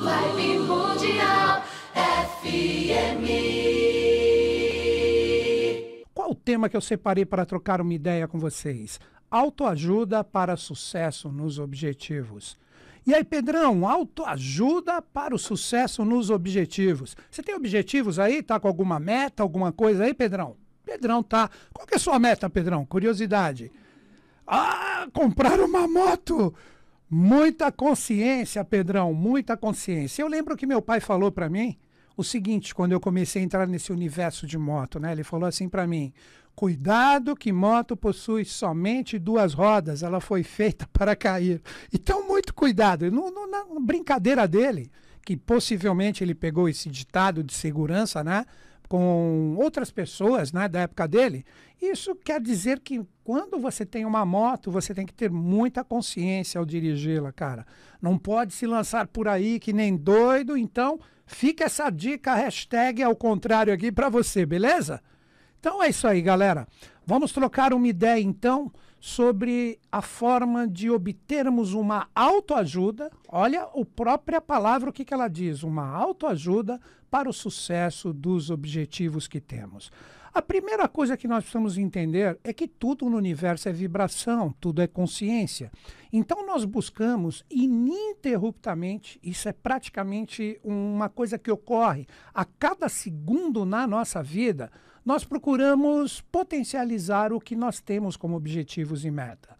Vibe Mundial FM. Qual o tema que eu separei para trocar uma ideia com vocês? Autoajuda para sucesso nos objetivos. E aí, Pedrão, autoajuda para o sucesso nos objetivos. Você tem objetivos aí? Tá com alguma meta, alguma coisa aí, Pedrão? Pedrão tá. Qual que é a sua meta, Pedrão? Curiosidade. Ah, comprar uma moto! Muita consciência, Pedrão, muita consciência. Eu lembro que meu pai falou para mim o seguinte, quando eu comecei a entrar nesse universo de moto, né? Ele falou assim para mim: "Cuidado que moto possui somente duas rodas, ela foi feita para cair". Então muito cuidado. No, no, na brincadeira dele, que possivelmente ele pegou esse ditado de segurança, né? com outras pessoas né, da época dele, isso quer dizer que quando você tem uma moto, você tem que ter muita consciência ao dirigi-la, cara. Não pode se lançar por aí que nem doido, então fica essa dica, hashtag ao contrário aqui para você, beleza? Então é isso aí, galera. Vamos trocar uma ideia então sobre a forma de obtermos uma autoajuda. Olha a própria palavra, o que, que ela diz? Uma autoajuda para o sucesso dos objetivos que temos. A primeira coisa que nós precisamos entender é que tudo no universo é vibração, tudo é consciência. Então nós buscamos ininterruptamente, isso é praticamente uma coisa que ocorre a cada segundo na nossa vida nós procuramos potencializar o que nós temos como objetivos e meta.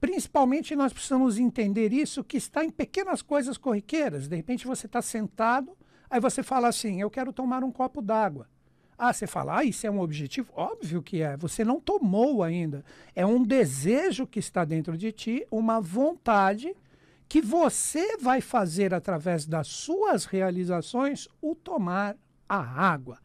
Principalmente nós precisamos entender isso que está em pequenas coisas corriqueiras. De repente você está sentado, aí você fala assim: Eu quero tomar um copo d'água. Ah, você fala, ah, isso é um objetivo? Óbvio que é. Você não tomou ainda. É um desejo que está dentro de ti, uma vontade que você vai fazer através das suas realizações o tomar a água.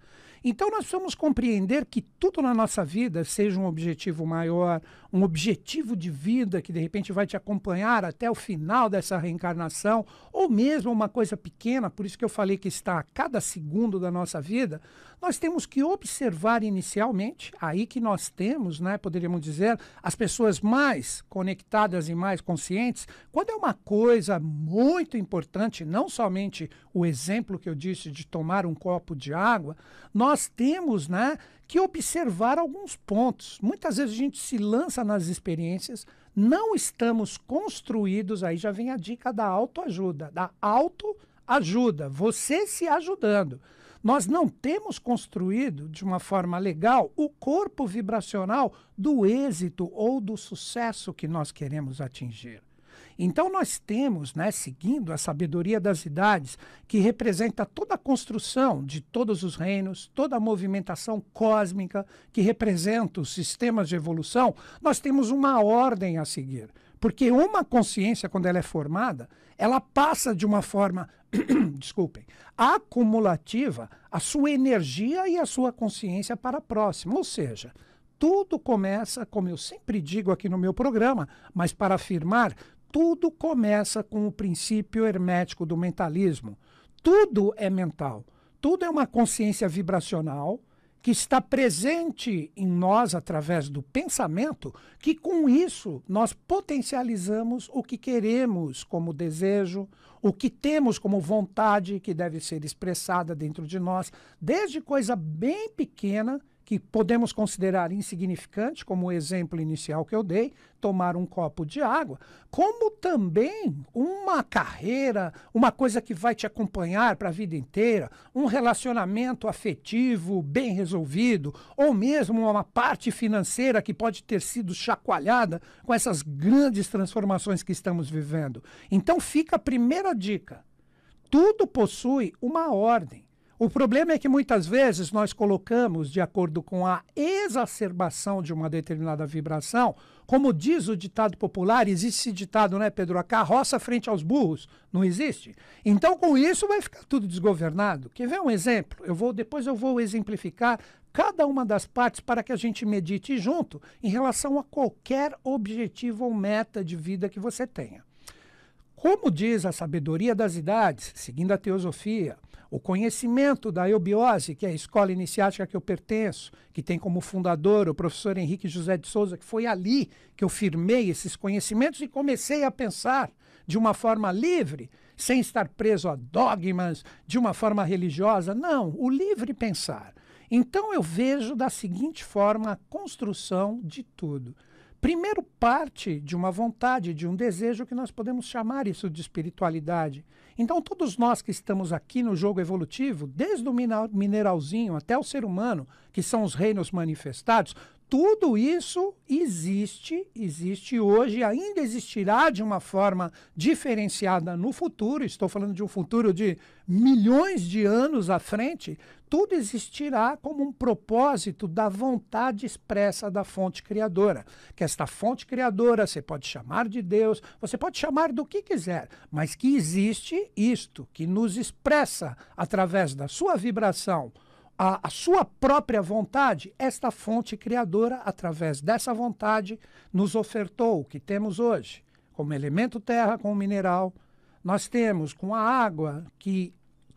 Então nós precisamos compreender que tudo na nossa vida, seja um objetivo maior, um objetivo de vida que de repente vai te acompanhar até o final dessa reencarnação, ou mesmo uma coisa pequena, por isso que eu falei que está a cada segundo da nossa vida, nós temos que observar inicialmente, aí que nós temos, né, poderíamos dizer, as pessoas mais conectadas e mais conscientes, quando é uma coisa muito importante, não somente o exemplo que eu disse de tomar um copo de água, nós temos, né, que observar alguns pontos. Muitas vezes a gente se lança nas experiências, não estamos construídos, aí já vem a dica da autoajuda, da autoajuda, você se ajudando. Nós não temos construído de uma forma legal o corpo vibracional do êxito ou do sucesso que nós queremos atingir. Então nós temos, né, seguindo a sabedoria das idades, que representa toda a construção de todos os reinos, toda a movimentação cósmica que representa os sistemas de evolução, nós temos uma ordem a seguir. Porque uma consciência, quando ela é formada, ela passa de uma forma, desculpem, acumulativa a sua energia e a sua consciência para a próxima. Ou seja, tudo começa, como eu sempre digo aqui no meu programa, mas para afirmar, tudo começa com o princípio hermético do mentalismo. Tudo é mental. Tudo é uma consciência vibracional que está presente em nós através do pensamento, que com isso nós potencializamos o que queremos como desejo, o que temos como vontade que deve ser expressada dentro de nós, desde coisa bem pequena que podemos considerar insignificante, como o exemplo inicial que eu dei, tomar um copo de água, como também uma carreira, uma coisa que vai te acompanhar para a vida inteira, um relacionamento afetivo bem resolvido, ou mesmo uma parte financeira que pode ter sido chacoalhada com essas grandes transformações que estamos vivendo. Então fica a primeira dica. Tudo possui uma ordem. O problema é que muitas vezes nós colocamos, de acordo com a exacerbação de uma determinada vibração, como diz o ditado popular, existe esse ditado, né, Pedro? A carroça frente aos burros. Não existe? Então, com isso, vai ficar tudo desgovernado. Quer ver um exemplo? Eu vou Depois eu vou exemplificar cada uma das partes para que a gente medite junto em relação a qualquer objetivo ou meta de vida que você tenha. Como diz a sabedoria das idades, seguindo a teosofia, o conhecimento da eubiose, que é a escola iniciática que eu pertenço, que tem como fundador o professor Henrique José de Souza, que foi ali que eu firmei esses conhecimentos e comecei a pensar de uma forma livre, sem estar preso a dogmas, de uma forma religiosa. Não, o livre pensar. Então eu vejo da seguinte forma a construção de tudo primeiro parte de uma vontade, de um desejo que nós podemos chamar isso de espiritualidade. Então, todos nós que estamos aqui no jogo evolutivo, desde o mineralzinho até o ser humano, que são os reinos manifestados, tudo isso existe, existe hoje, ainda existirá de uma forma diferenciada no futuro. Estou falando de um futuro de milhões de anos à frente, tudo existirá como um propósito da vontade expressa da fonte criadora. Que esta fonte criadora você pode chamar de Deus, você pode chamar do que quiser, mas que existe isto, que nos expressa através da sua vibração. A, a, sua própria vontade, esta fonte criadora, através dessa vontade, nos ofertou o que temos hoje, como elemento terra, como mineral. Nós temos com a água que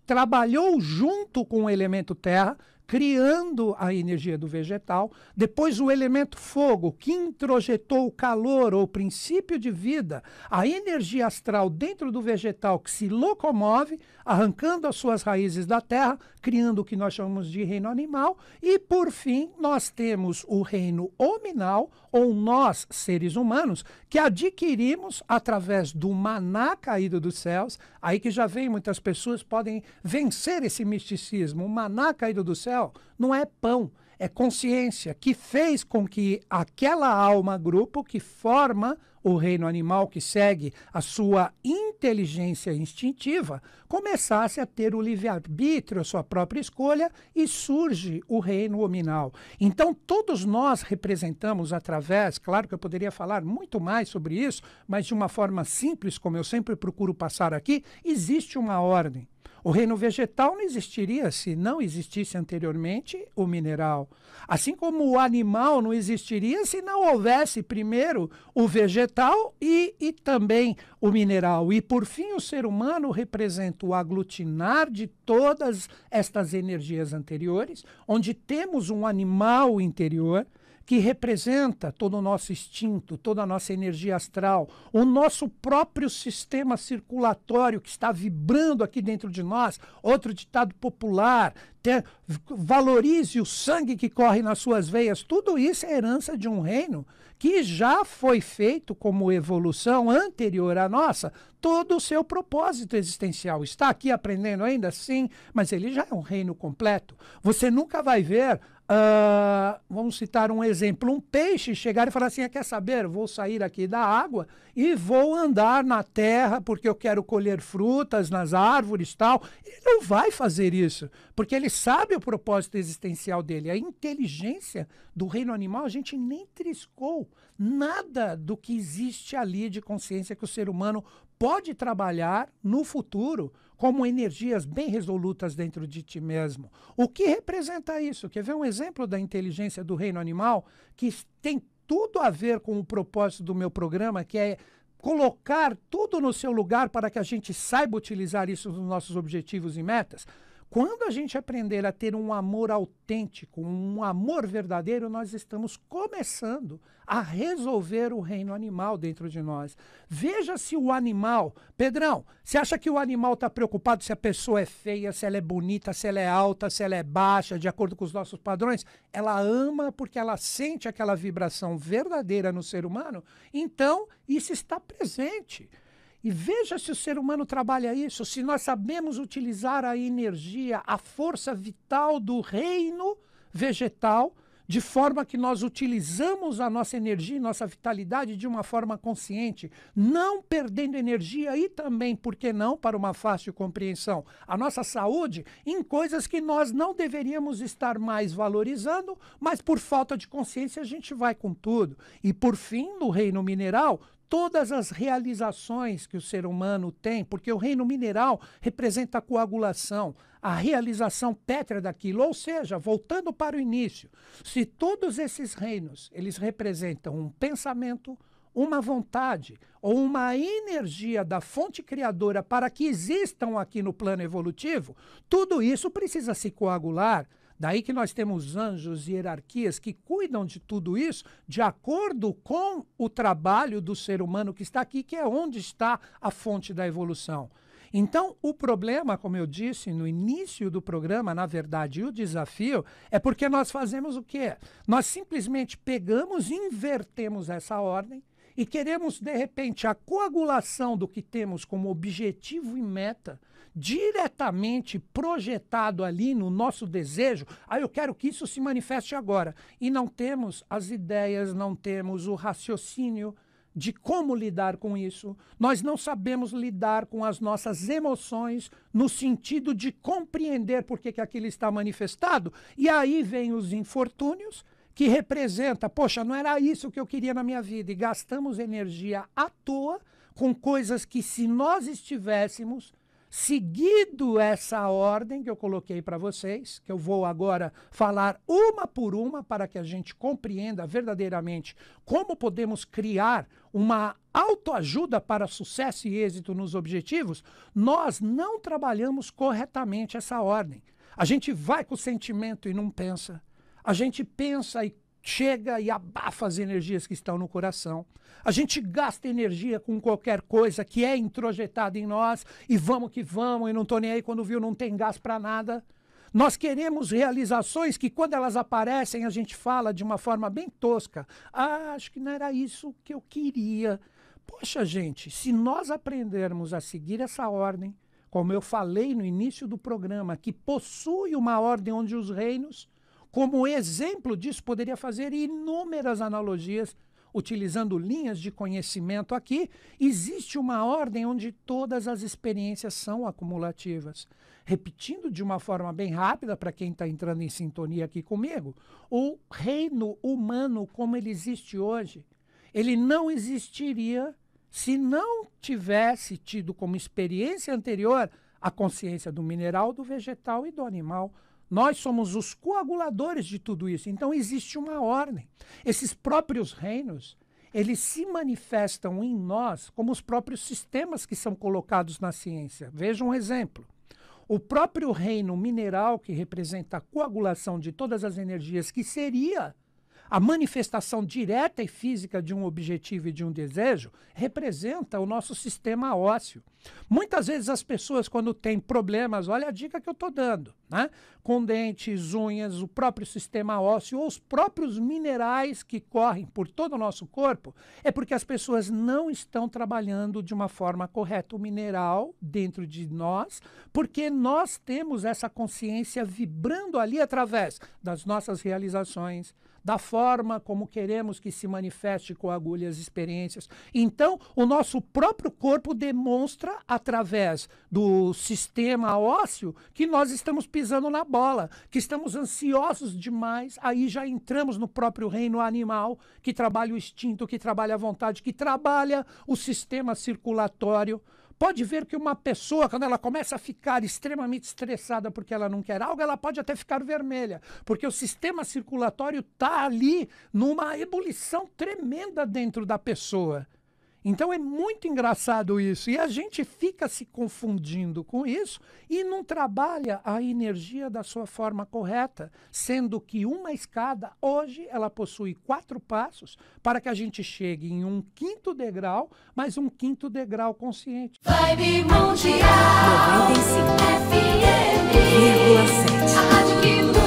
trabalhou junto com o elemento terra criando a energia do vegetal. Depois, o elemento fogo, que introjetou o calor ou o princípio de vida, a energia astral dentro do vegetal que se locomove, arrancando as suas raízes da terra, criando o que nós chamamos de reino animal. E, por fim, nós temos o reino hominal, ou nós, seres humanos, que adquirimos através do maná caído dos céus. Aí que já vem muitas pessoas podem vencer esse misticismo. O maná caído dos céus céu, não é pão, é consciência que fez com que aquela alma grupo que forma o reino animal que segue a sua inteligência instintiva começasse a ter o livre-arbítrio, a sua própria escolha e surge o reino hominal. Então, todos nós representamos através, claro que eu poderia falar muito mais sobre isso, mas de uma forma simples, como eu sempre procuro passar aqui, existe uma ordem. O reino vegetal não existiria se não existisse anteriormente o mineral. Assim como o animal não existiria se não houvesse primeiro o vegetal e, e também o mineral. E por fim, o ser humano representa o aglutinar de todas estas energias anteriores, onde temos um animal interior que representa todo o nosso instinto, toda a nossa energia astral, o nosso próprio sistema circulatório que está vibrando aqui dentro de nós. Outro ditado popular: valorize o sangue que corre nas suas veias. Tudo isso é herança de um reino que já foi feito como evolução anterior à nossa. Todo o seu propósito existencial. Está aqui aprendendo ainda? Sim, mas ele já é um reino completo. Você nunca vai ver Uh, vamos citar um exemplo: um peixe chegar e falar assim, ah, quer saber? Vou sair aqui da água e vou andar na terra porque eu quero colher frutas nas árvores tal. Ele não vai fazer isso, porque ele sabe o propósito existencial dele. A inteligência do reino animal a gente nem triscou nada do que existe ali de consciência que o ser humano pode trabalhar no futuro como energias bem resolutas dentro de ti mesmo. O que representa isso? Quer ver um exemplo da inteligência do reino animal que tem tudo a ver com o propósito do meu programa, que é colocar tudo no seu lugar para que a gente saiba utilizar isso nos nossos objetivos e metas? Quando a gente aprender a ter um amor autêntico, um amor verdadeiro, nós estamos começando a resolver o reino animal dentro de nós. Veja se o animal. Pedrão, você acha que o animal está preocupado se a pessoa é feia, se ela é bonita, se ela é alta, se ela é baixa, de acordo com os nossos padrões? Ela ama porque ela sente aquela vibração verdadeira no ser humano? Então, isso está presente. E veja se o ser humano trabalha isso, se nós sabemos utilizar a energia, a força vital do reino vegetal, de forma que nós utilizamos a nossa energia nossa vitalidade de uma forma consciente, não perdendo energia e também, por que não, para uma fácil compreensão, a nossa saúde em coisas que nós não deveríamos estar mais valorizando, mas por falta de consciência a gente vai com tudo. E por fim, no reino mineral, todas as realizações que o ser humano tem, porque o reino mineral representa a coagulação, a realização pétrea daquilo, ou seja, voltando para o início, se todos esses reinos, eles representam um pensamento, uma vontade ou uma energia da fonte criadora para que existam aqui no plano evolutivo, tudo isso precisa se coagular, Daí que nós temos anjos e hierarquias que cuidam de tudo isso de acordo com o trabalho do ser humano que está aqui, que é onde está a fonte da evolução. Então, o problema, como eu disse no início do programa, na verdade, o desafio é porque nós fazemos o quê? Nós simplesmente pegamos, invertemos essa ordem e queremos, de repente, a coagulação do que temos como objetivo e meta diretamente projetado ali no nosso desejo, ah, eu quero que isso se manifeste agora. E não temos as ideias, não temos o raciocínio de como lidar com isso. Nós não sabemos lidar com as nossas emoções no sentido de compreender por que, que aquilo está manifestado. E aí vem os infortúnios que representa, poxa, não era isso que eu queria na minha vida. E gastamos energia à toa com coisas que, se nós estivéssemos seguido essa ordem que eu coloquei para vocês, que eu vou agora falar uma por uma para que a gente compreenda verdadeiramente como podemos criar uma autoajuda para sucesso e êxito nos objetivos, nós não trabalhamos corretamente essa ordem. A gente vai com o sentimento e não pensa. A gente pensa e chega e abafa as energias que estão no coração. A gente gasta energia com qualquer coisa que é introjetada em nós e vamos que vamos, e não estou nem aí quando viu, não tem gás para nada. Nós queremos realizações que, quando elas aparecem, a gente fala de uma forma bem tosca. Ah, acho que não era isso que eu queria. Poxa, gente, se nós aprendermos a seguir essa ordem, como eu falei no início do programa, que possui uma ordem onde os reinos como exemplo disso, poderia fazer inúmeras analogias utilizando linhas de conhecimento aqui. Existe uma ordem onde todas as experiências são acumulativas. Repetindo de uma forma bem rápida para quem está entrando em sintonia aqui comigo, o reino humano como ele existe hoje, ele não existiria se não tivesse tido como experiência anterior a consciência do mineral, do vegetal e do animal. Nós somos os coaguladores de tudo isso. Então existe uma ordem. Esses próprios reinos, eles se manifestam em nós como os próprios sistemas que são colocados na ciência. Veja um exemplo. O próprio reino mineral, que representa a coagulação de todas as energias, que seria a manifestação direta e física de um objetivo e de um desejo representa o nosso sistema ósseo. Muitas vezes as pessoas, quando têm problemas, olha a dica que eu estou dando, né? com dentes, unhas, o próprio sistema ósseo ou os próprios minerais que correm por todo o nosso corpo, é porque as pessoas não estão trabalhando de uma forma correta o mineral dentro de nós, porque nós temos essa consciência vibrando ali através das nossas realizações, da forma como queremos que se manifeste com agulhas experiências. Então, o nosso próprio corpo demonstra, através do sistema ósseo, que nós estamos pisando na bola, que estamos ansiosos demais. Aí já entramos no próprio reino animal, que trabalha o instinto, que trabalha a vontade, que trabalha o sistema circulatório pode ver que uma pessoa, quando ela começa a ficar extremamente estressada porque ela não quer algo, ela pode até ficar vermelha, porque o sistema circulatório está ali numa ebulição tremenda dentro da pessoa. Então é muito engraçado isso. E a gente fica se confundindo com isso e não trabalha a energia da sua forma correta, sendo que uma escada, hoje, ela possui quatro passos para que a gente chegue em um quinto degrau, mas um quinto degrau consciente. Vibe Mundial 95 FM A rádio que